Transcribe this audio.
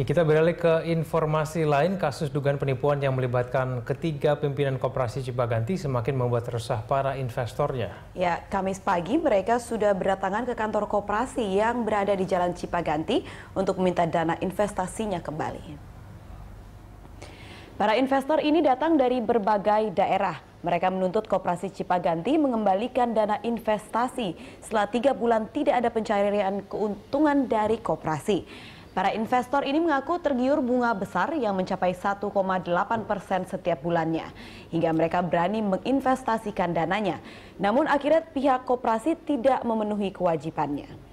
Ya, kita beralih ke informasi lain, kasus dugaan penipuan yang melibatkan ketiga pimpinan koperasi Cipaganti semakin membuat resah para investornya. Ya, Kamis pagi mereka sudah berdatangan ke kantor koperasi yang berada di Jalan Cipaganti untuk meminta dana investasinya kembali. Para investor ini datang dari berbagai daerah. Mereka menuntut Koperasi Cipaganti mengembalikan dana investasi setelah tiga bulan tidak ada pencairan keuntungan dari koperasi. Para investor ini mengaku tergiur bunga besar yang mencapai 1,8 persen setiap bulannya, hingga mereka berani menginvestasikan dananya. Namun akhirnya pihak koperasi tidak memenuhi kewajibannya.